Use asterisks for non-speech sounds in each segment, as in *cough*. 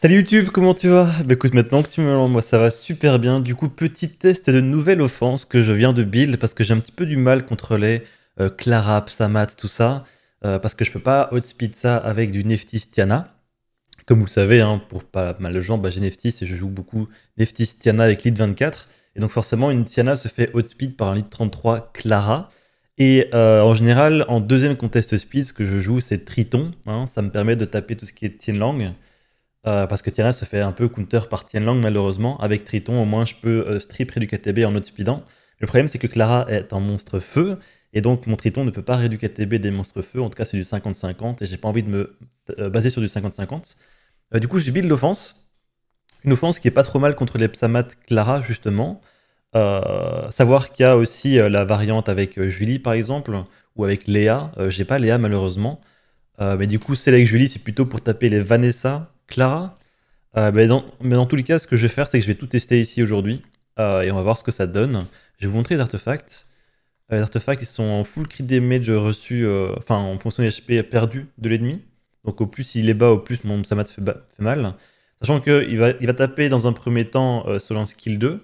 Salut YouTube, comment tu vas Bah écoute, maintenant que tu me l'envoies, moi ça va super bien. Du coup, petit test de nouvelle offense que je viens de build parce que j'ai un petit peu du mal contre les euh, Clara, Psamat, tout ça. Euh, parce que je peux pas outspeed ça avec du Neftis Tiana. Comme vous savez, hein, pour pas mal de gens, bah, j'ai Neftis et je joue beaucoup Neftis Tiana avec lead 24. Et donc forcément, une Tiana se fait outspeed par un lead 33 Clara. Et euh, en général, en deuxième contest speed, ce que je joue, c'est Triton. Hein. ça me permet de taper tout ce qui est Tianlang. Euh, parce que Tiana se fait un peu counter par Tianlang malheureusement. Avec Triton, au moins je peux euh, strip ktb, TB en outspidant. Le problème c'est que Clara est un monstre feu, et donc mon Triton ne peut pas réduire TB des monstres feu, en tout cas c'est du 50-50, et j'ai pas envie de me euh, baser sur du 50-50. du coup j'ai build l'offense, une offense qui est pas trop mal contre les Psamat Clara justement. savoir qu'il y a aussi la variante avec Julie par exemple, ou avec Léa, j'ai pas Léa malheureusement. mais du coup, avec Julie, c'est plutôt pour taper les Vanessa, Clara, euh, ben mais dans tous les cas, ce que je vais faire, c'est que je vais tout tester ici aujourd'hui euh, et on va voir ce que ça donne. Je vais vous montrer les artefacts. Euh, les artefacts, ils sont en full crit damage reçu, enfin en fonction des HP perdus de l'ennemi. Donc au plus il est bas, au plus mon, ça fait, mal. Sachant qu'il va, il va taper dans un premier temps selon skill 2,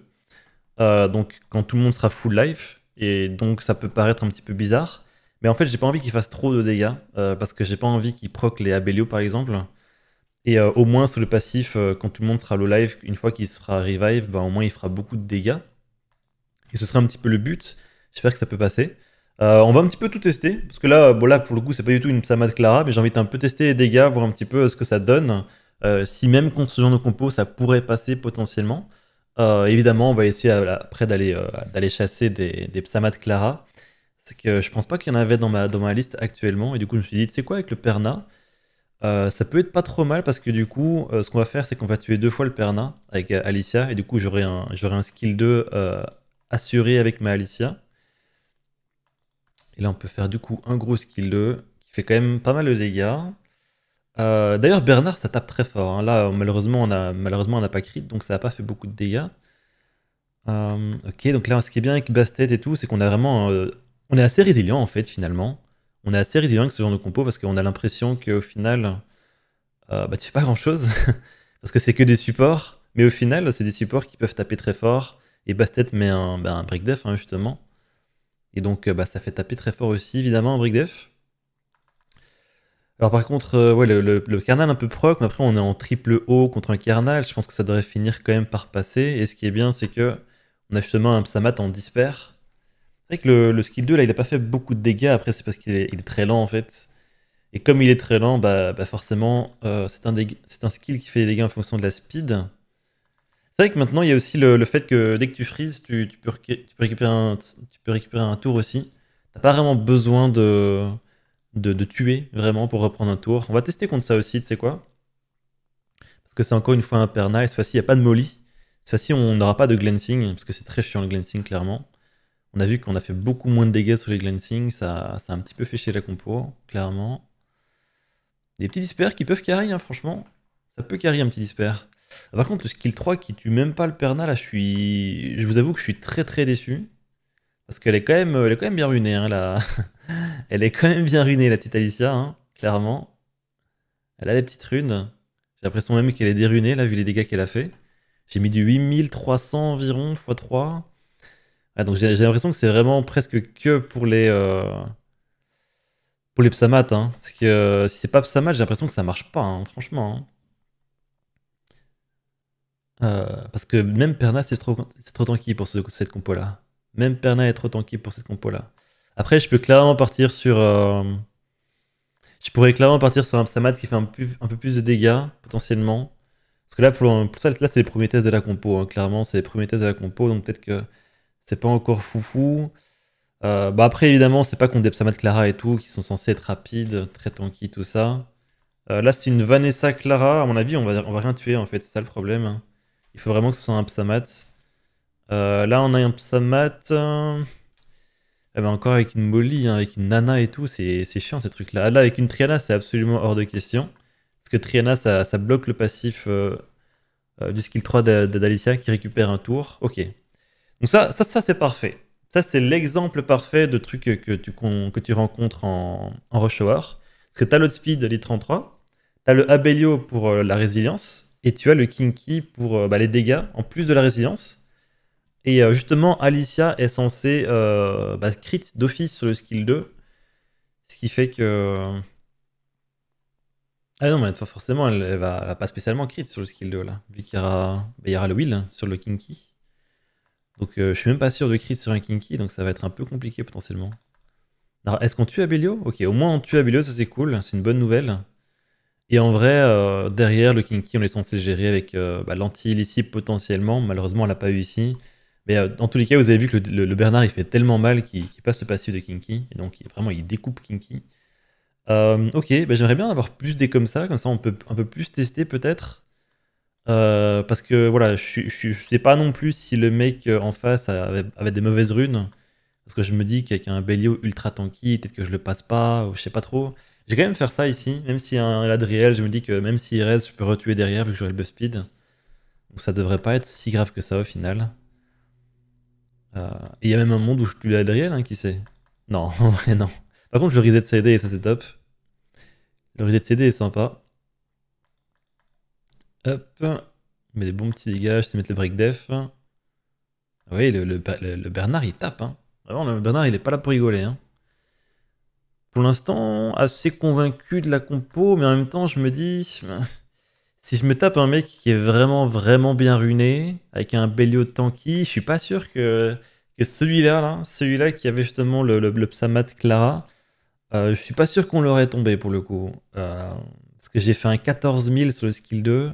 donc quand tout le monde sera full life, et donc ça peut paraître un petit peu bizarre. Mais en fait, j'ai pas envie qu'il fasse trop de dégâts, parce que j'ai pas envie qu'il proc les Abellio par exemple. Et euh, au moins, sur le passif, euh, quand tout le monde sera low live, une fois qu'il sera revive, bah, au moins il fera beaucoup de dégâts. Et ce sera un petit peu le but. J'espère que ça peut passer. Euh, on va un petit peu tout tester, parce que là, bon, pour le coup, c'est pas du tout une psamade Clara, mais j'ai envie de un peu tester les dégâts, voir un petit peu ce que ça donne. si même contre ce genre de compo, ça pourrait passer potentiellement. évidemment, on va essayer après d'aller d'aller chasser des, des Clara. C'est que je pense pas qu'il y en avait dans ma, dans ma liste actuellement, et du coup, je me suis dit, tu quoi, avec le Perna, euh, ça peut être pas trop mal parce que du coup, euh, ce qu'on va faire, c'est qu'on va tuer deux fois le Perna avec euh, Alicia et du coup, j'aurai un, un skill 2 assuré avec ma Alicia. Et là, on peut faire du coup un gros skill 2 qui fait quand même pas mal de dégâts. D'ailleurs, Bernard, ça tape très fort. Hein. Là, malheureusement, on a malheureusement n'a pas crit, donc ça n'a pas fait beaucoup de dégâts. ok, donc là, ce qui est bien avec Bastet et tout, c'est qu'on a vraiment, on est assez résilient en fait finalement on est assez résilient avec ce genre de compo parce qu'on a l'impression qu'au final, euh, bah, tu fais pas grand chose *laughs* parce que c'est que des supports, mais au final, c'est des supports qui peuvent taper très fort. Et Bastet met un, bah, break def hein, justement, et donc euh, bah, ça fait taper très fort aussi évidemment un break def. Alors par contre, euh, ouais, le, le, un peu proc, mais après on est en triple haut contre un Karnal. je pense que ça devrait finir quand même par passer. Et ce qui est bien, c'est que on a justement un psamat en disper, que le, skill 2, là, il a pas fait beaucoup de dégâts. Après, c'est parce qu'il est, très lent, en fait. Et comme il est très lent, bah, bah forcément, euh, c'est un, un, skill qui fait des dégâts en fonction de la speed. C'est vrai que maintenant, il y a aussi le, fait que dès que tu freezes, tu, peux, récupérer un, tu peux récupérer un tour aussi. T'as pas vraiment besoin de, de, tuer, vraiment, pour reprendre un tour. On va tester contre ça aussi, tu sais quoi Parce que c'est encore une fois un perna, et cette fois-ci, il n'y a pas de molly. Cette fois-ci, on n'aura pas de glancing, parce que c'est très chiant le glancing, clairement. On a vu qu'on a fait beaucoup moins de dégâts sur les glancing, ça, ça a un petit peu fait la compo, clairement. Des petits dispers qui peuvent carry, hein, franchement. Ça peut carry un petit disper. Par contre, le skill 3 qui tue même pas le perna, là, je suis. Je vous avoue que je suis très très déçu. Parce qu'elle est, quand même, est quand même bien ruinée, hein, la... elle est quand même bien ruinée, hein, *laughs* la petite Alicia, hein, clairement. Elle a des petites runes. J'ai l'impression même qu'elle est dérunée, là, vu les dégâts qu'elle a fait. J'ai mis du 8300 environ, x3. Ah, donc j'ai l'impression que c'est vraiment presque que pour les euh, pour les psamates. Hein. Parce que euh, si c'est pas psamat, j'ai l'impression que ça marche pas, hein, franchement. Hein. Euh, parce que même Perna, c'est trop, trop tanky pour cette compo-là. Même Perna est trop tanky pour cette compo-là. Après, je peux clairement partir sur... Euh, je pourrais clairement partir sur un psamat qui fait un, peu plus de dégâts, potentiellement. Parce que là, pour, ça, là, c'est les premiers tests de la compo. Clairement, c'est les premiers tests de la compo, donc peut-être que c'est pas encore foufou. Euh, bah après, évidemment, c'est pas qu'on des Psamat Clara et tout, qui sont censés être rapides, très tanky, tout ça. Euh, là, c'est une Vanessa Clara. À mon avis, on va, on va rien tuer, en fait. C'est ça le problème. Hein. Il faut vraiment que ce soit un Psamat. Euh, là, on a un Psamat. Eh ben, encore avec une Molly, hein, avec une Nana et tout. C'est chiant, ces trucs-là. Là, avec une Triana, c'est absolument hors de question. Parce que Triana, ça, ça bloque le passif du skill 3 d'Alicia qui récupère un tour. Ok, donc ça, ça, ça c'est parfait. Ça, c'est l'exemple parfait de truc que tu, que tu rencontres en, en rush hour. Parce que tu as Speed, les 33 tu as le abelio pour euh, la résilience, et tu as le Kinky pour euh, bah, les dégâts, en plus de la résilience. Et euh, justement, Alicia est censée bah, crit d'office sur le skill 2, ce qui fait que... Ah non, mais forcément, elle, va, pas spécialement crit sur le skill 2, là, vu qu'il y, aura bah, le wheel sur le Kinky. Donc euh, je suis même pas sûr de crit sur un Kinky, donc ça va être un peu compliqué potentiellement. Alors est-ce qu'on tue Abelio Ok, au moins on tue Abelio, ça c'est cool, c'est une bonne nouvelle. Et en vrai, euh, derrière le Kinky, on est censé gérer avec euh, bah, ici potentiellement. Malheureusement, on l'a pas eu ici. Mais euh, dans tous les cas, vous avez vu que le, Bernard il fait tellement mal qu'il passe le passif de Kinky. Et donc vraiment, il découpe Kinky. ok, bah, j'aimerais bien avoir plus des comme ça. Comme ça, on peut un peu plus tester peut-être. Euh, parce que voilà, je, sais pas non plus si le mec euh, en face avait, des mauvaises runes. Parce que je me dis qu'avec un Bélio ultra tanky, peut-être que je le passe pas, ou je sais pas trop. J'ai quand même faire ça ici, même si un Ladriel, je me dis que même s'il reste, je peux retuer derrière vu que j'aurai le buff speed. Donc ça devrait pas être si grave que ça au final. Euh, il y a même un monde où je tue Ladriel, hein, qui sait. Non, *laughs* en vrai, non. Par contre, le reset CD, ça c'est top. Le reset CD est sympa. Hop. Mais des bons petits je c'est mettre le break def. Vous ah voyez, le, Bernard, il tape. Hein. Vraiment, le Bernard, il n'est pas là pour rigoler. Hein. Pour l'instant, assez convaincu de la compo, mais en même temps, je me dis... *laughs* Si je me tape un mec qui est vraiment, vraiment bien runé, avec un belio de tanky, je suis pas sûr que, celui-là, là, celui là qui avait justement le, Psamat Clara, je euh, je suis pas sûr qu'on l'aurait tombé pour le coup. Euh, parce que j'ai fait un 14 000 sur le skill 2,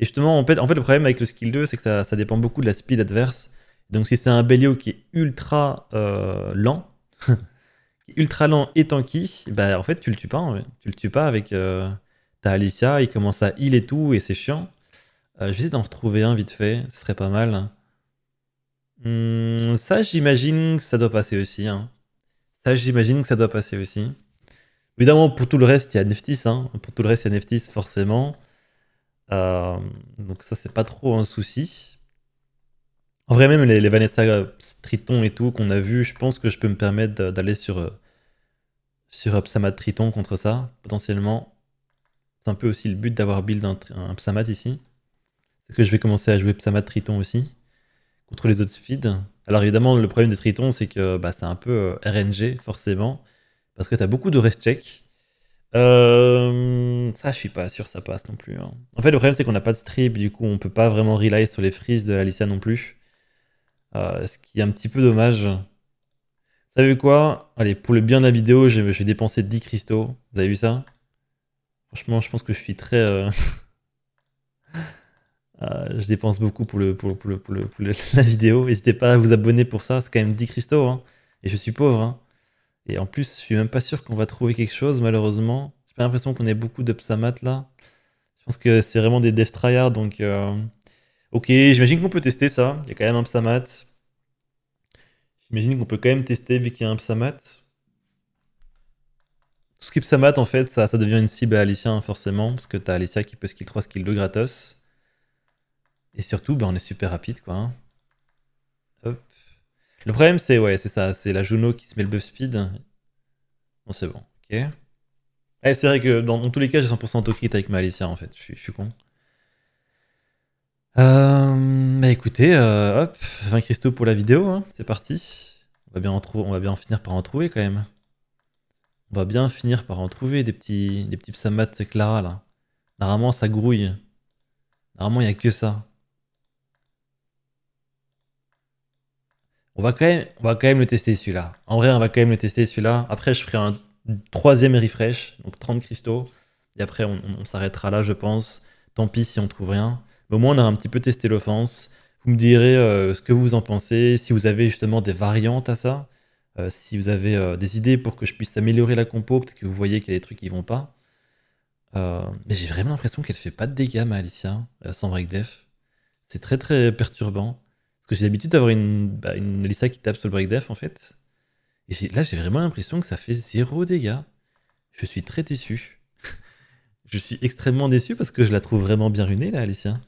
et justement, en fait, le problème avec le skill 2, c'est que ça, dépend beaucoup de la speed adverse. Donc si c'est un Bélio qui est ultra euh, lent, *laughs* ultra lent et tanky, bah en fait tu le tues pas, tu le tues pas avec euh, ta Alicia, il commence à heal et tout et c'est chiant. Euh, je vais essayer d'en retrouver un vite fait, ce serait pas mal. Hmm, ça j'imagine que ça doit passer aussi. Hein. Ça j'imagine que ça doit passer aussi. Évidemment pour tout le reste il y a Neftis, hein. pour tout le reste il y a Neftis forcément. Euh, donc ça, c'est pas trop un souci. En vrai, même les, Vanessa Triton et tout qu'on a vu, je pense que je peux me permettre d'aller sur, euh, sur Psamat Triton contre ça, potentiellement. C'est un peu aussi le but d'avoir build un, Psamat ici. C'est que je vais commencer à jouer Psamat Triton aussi, contre les autres speeds. Alors évidemment, le problème de Triton, c'est que bah, c'est un peu euh, RNG, forcément, parce que tu as beaucoup de rest check. Euh, ça, je suis pas sûr, ça passe non plus. Hein. En fait, le problème, c'est qu'on n'a pas de strip, du coup, on peut pas vraiment rely sur les freezes de Alicia non plus. Euh, ce qui est un petit peu dommage. Vous savez quoi Allez, pour le bien de la vidéo, je, vais dépenser 10 cristaux. Vous avez vu ça Franchement, je pense que je suis très. Euh, *laughs* euh, je dépense beaucoup pour, le, pour, pour, le, pour, *laughs* la vidéo. N'hésitez pas à vous abonner pour ça, c'est quand même 10 cristaux. Hein. Et je suis pauvre. Hein. Et en plus, je suis même pas sûr qu'on va trouver quelque chose, malheureusement. J'ai pas l'impression qu'on ait beaucoup de psamat là. Je pense que c'est vraiment des death donc. Euh, ok, j'imagine qu'on peut tester ça. Il y a quand même un psamat. J'imagine qu'on peut quand même tester vu qu'il y a un psamat. Tout ce qui est psamat, en fait, ça, ça devient une cible à Alicia, hein, forcément, parce que tu t'as Alicia qui peut skill 3, skill 2 gratos. Et surtout, bah, on est super rapide, quoi. Hein. Le problème, c'est ouais, c'est ça, c'est la Juno qui se met le buff speed c'est bon. Ok. Eh, c'est vrai que dans, tous les cas, j'ai 100% autocrit avec Malicia en fait. Je suis con. Euh, bah, écoutez, euh, hop, 20 cristaux pour la vidéo, hein. c'est parti. On va, bien en on va bien finir par en trouver quand même. On va bien finir par en trouver des petits, des petits psamats Clara là. Normalement ça grouille. Normalement il n'y a que ça. On va quand même, le tester celui-là. En vrai, on va quand même le tester celui-là. Après, je ferai un troisième refresh, donc 30 cristaux. Et après, on, s'arrêtera là, je pense. Tant pis si on trouve rien. Mais au moins, on a un petit peu testé l'offense. Vous me direz euh, ce que vous en pensez, si vous avez justement des variantes à ça, euh, si vous avez euh, des idées pour que je puisse améliorer la compo, peut-être que vous voyez qu'il y a des trucs qui vont pas. mais j'ai vraiment l'impression qu'elle fait pas de dégâts, ma Alicia, sans break def. C'est très très perturbant. Parce que j'ai l'habitude d'avoir une, bah, qui tape sur le break Def en fait. Et là, j'ai vraiment l'impression que ça fait zéro dégâts. Je suis très déçu. *laughs* je suis extrêmement déçu parce que je la trouve vraiment bien runée, là, Alicia.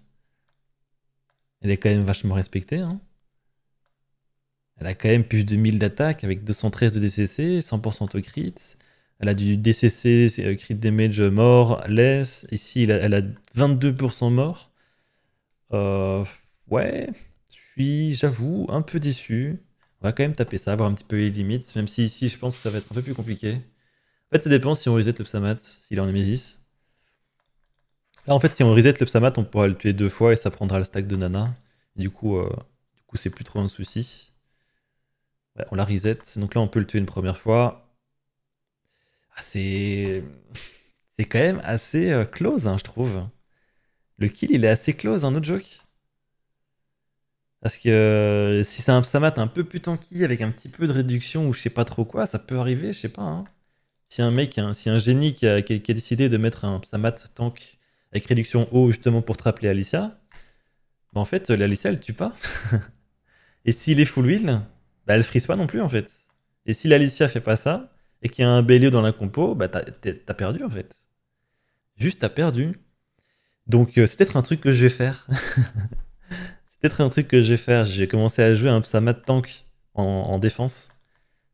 Elle est quand même vachement respectée. Hein. Elle a quand même plus de 1000 d'attaque avec 213 de DCC, 100% au crit. Elle a du DCC, euh, crit damage mort, less. Ici, elle a, 22% mort. Euh, ouais j'avoue, un peu déçu. On va quand même taper ça, avoir un petit peu les limites, même si ici je pense que ça va être un peu plus compliqué. En fait, ça dépend si on reset le Psamat, s'il est en Nemesis. Là, en fait, si on reset le Psamat, on pourra le tuer deux fois et ça prendra le stack de Nana. du coup, euh, c'est plus trop un souci. on la reset, donc là, on peut le tuer une première fois. Ah, c'est... C'est quand même assez euh, close, hein, je trouve. Le kill, il est assez close, un hein, autre joke. Parce que euh, si c'est un psamat un peu plus tanky, avec un petit peu de réduction ou je sais pas trop quoi, ça peut arriver, je sais pas. Hein. Si un mec, si un génie qui a, décidé de mettre un psamat tank avec réduction haut justement pour trapper Alicia, bah, en fait, l'Alicia elle tue pas. *laughs* et s'il est full wheel, bah, elle frise pas non plus en fait. Et si l'Alicia fait pas ça et qu'il y a un Bélio dans la compo, bah t'as perdu en fait. Juste t'as perdu. Donc euh, c'est peut-être un truc que je vais faire. *laughs* Peut-être un truc que j'ai fait, faire, j'ai commencé à jouer un Psamat Tank en, défense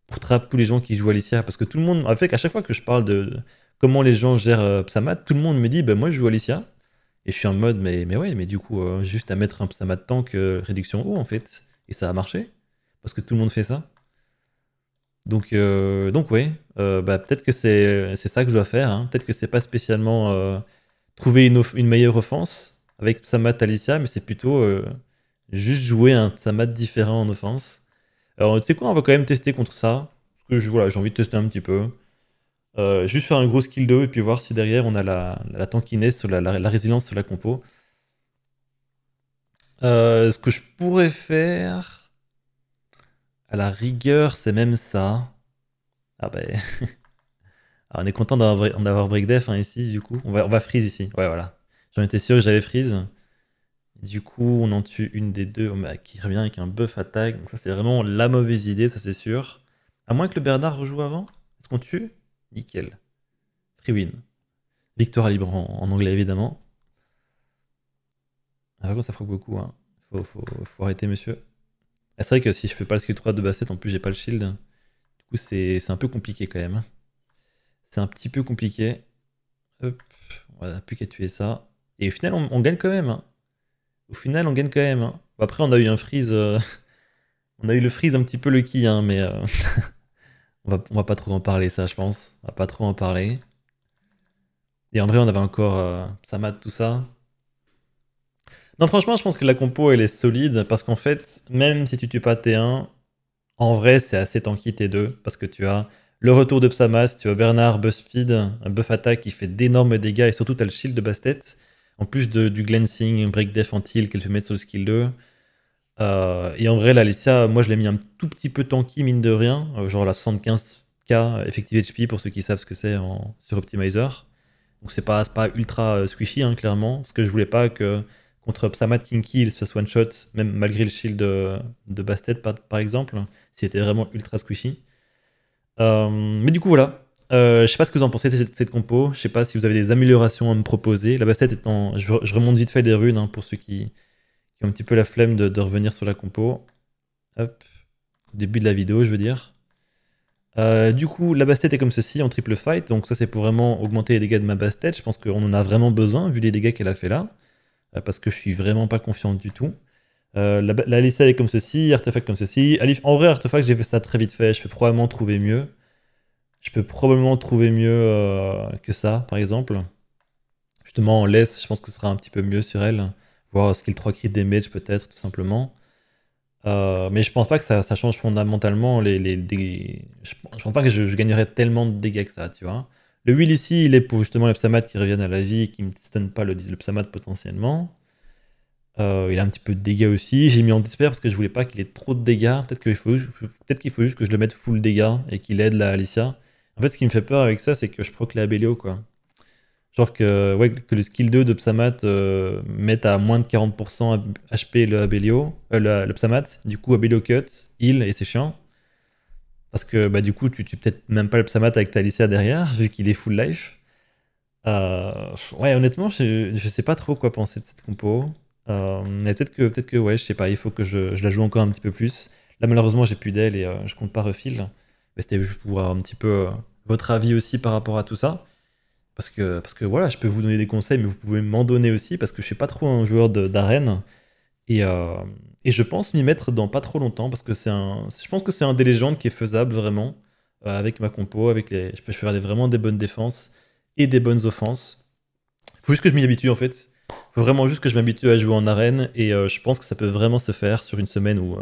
pour trap tous les gens qui jouent Alicia. Parce que tout le monde, en fait, à chaque fois que je parle de comment les gens gèrent Psamat, euh, tout le monde me dit, ben moi je joue Alicia. Et je suis en mode, mais, mais ouais, mais du coup, euh, juste à mettre un Psamat Tank euh, réduction haut en fait. Et ça a marché. Parce que tout le monde fait ça. Donc, donc oui, bah, peut-être que c'est ça que je dois faire. Hein. Peut-être que c'est pas spécialement trouver une, meilleure offense avec Psamat Alicia, mais c'est plutôt juste jouer un Tsamat différent en offense. Alors, tu sais quoi, on va quand même tester contre ça. Parce que je, voilà, j'ai envie de tester un petit peu. Euh, juste faire un gros skill 2 et puis voir si derrière on a la, la tankiness, la, résilience la compo. Euh, ce que je pourrais faire, à la rigueur, c'est même ça. Ah ben... *laughs* on est content d'avoir break def hein, ici, du coup. On va, on va freeze ici. Ouais, voilà. J'en étais sûr que j'allais freeze. Du coup, on en tue une des deux bah, qui revient avec un buff attaque. Donc ça, c'est vraiment la mauvaise idée, ça c'est sûr. À moins que le Bernard rejoue avant. Est-ce qu'on tue Nickel. Free win. Victoire libre en, anglais, évidemment. Ah, par ça frappe beaucoup. Hein. Faut, arrêter, monsieur. Ah, c'est vrai que si je fais pas le skill 3 de bassette, en plus, j'ai pas le shield. Du coup, c'est un peu compliqué quand même. Hein. C'est un petit peu compliqué. Hop, on n'a plus qu'à tuer ça. Et au final, on, gagne quand même. Hein. Au final, on gagne quand même. Hein. Après, on a eu un freeze. Euh, *laughs* on a eu le freeze un petit peu le hein, mais euh, *laughs* on, va, pas trop en parler, ça, je pense. On va pas trop en parler. Et en vrai, on avait encore euh... tout ça. Non, franchement, je pense que la compo, elle est solide parce qu'en fait, même si tu tues pas T1, en vrai, c'est assez tanky T2 parce que tu as le retour de Psamas, tu as Bernard, speed un buff attaque qui fait d'énormes dégâts et surtout tu as le shield de Bastet. En plus de, du glancing, break def en tilt qu'elle fait mettre sur le skill 2. Euh, et en vrai, la Alicia, moi je l'ai mis un tout petit peu tanky, mine de rien. Euh, genre la 75k effective HP pour ceux qui savent ce que c'est sur Optimizer. Donc c'est pas, pas ultra euh, squishy, hein, clairement. Parce que je voulais pas que contre Psamat Kinky, il se fasse one shot, même malgré le shield de, de Bastet par, par exemple. C'était vraiment ultra squishy. mais du coup, voilà, euh, je sais pas ce que vous en pensez de cette, compo. Je sais pas si vous avez des améliorations à me proposer. La bassette étant. Je, je remonte vite fait les runes hein, pour ceux qui, ont un petit peu la flemme de, revenir sur la compo. début de la vidéo, je veux dire. Euh, du coup, la bastette est comme ceci en triple fight. Donc, ça, c'est pour vraiment augmenter les dégâts de ma bastette. Je pense qu'on en a vraiment besoin vu les dégâts qu'elle a fait là. Euh, parce que je suis vraiment pas confiant du tout. la, la est comme ceci, artefact comme ceci. En vrai, artefact, j'ai fait ça très vite fait. Je peux probablement trouver mieux. Je peux probablement trouver mieux euh, que ça, par exemple. Justement, en laisse, je pense que ce sera un petit peu mieux sur elle. Voir ce skill 3 crit damage, peut-être, tout simplement. Euh, mais je pense pas que ça, change fondamentalement les, les, Je, ne pense pas que je, gagnerais tellement de dégâts que ça, tu vois. Le wheel ici, il est pour justement les psamat qui reviennent à la vie, qui ne stun pas le, psamat potentiellement. Euh, il a un petit peu de dégâts aussi. J'ai mis en despair parce que je voulais pas qu'il ait trop de dégâts. Peut-être qu'il faut, peut faut juste que je le mette full dégâts et qu'il aide la Alicia. En fait, ce qui me fait peur avec ça, c'est que je proc les Bélio, quoi. Genre que, que le skill 2 de Psamat euh, met à moins de 40% HP le Abelio, euh, le, Psamat, du coup Abelio cut, heal, et c'est chiant. Parce que bah, du coup, tu, tu peut-être même pas le Psamat avec ta Alicia derrière, vu qu'il est full life. Euh, ouais, honnêtement, je, sais pas trop quoi penser de cette compo. mais peut-être que, peut que, ouais, je sais pas, il faut que je, la joue encore un petit peu plus. Là, malheureusement, j'ai plus d'elle et je compte pas refill c'était juste pour un petit peu euh, votre avis aussi par rapport à tout ça. Parce que, parce que voilà, je peux vous donner des conseils, mais vous pouvez m'en donner aussi, parce que je ne suis pas trop un joueur d'arène. Euh, et, je pense m'y mettre dans pas trop longtemps, parce que c'est un, je pense que c'est un des légendes qui est faisable vraiment, euh, avec ma compo, avec les, je peux, faire vraiment des bonnes défenses et des bonnes offenses. faut juste que je m'y habitue en fait. Il faut vraiment juste que je m'habitue à jouer en arène, et je pense que ça peut vraiment se faire sur une semaine où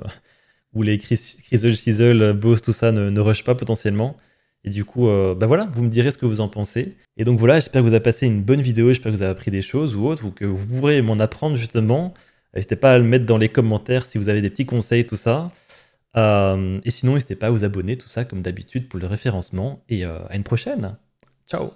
où les de chisel euh, Boss, tout ça ne, rush pas potentiellement. Et du coup, euh, bah voilà, vous me direz ce que vous en pensez. Et donc voilà, j'espère que vous avez passé une bonne vidéo, j'espère que vous avez appris des choses ou autre, ou que vous pourrez m'en apprendre justement. N'hésitez pas à le mettre dans les commentaires si vous avez des petits conseils, tout ça. Euh, et sinon, n'hésitez pas à vous abonner, tout ça, comme d'habitude, pour le référencement. Et à une prochaine. Ciao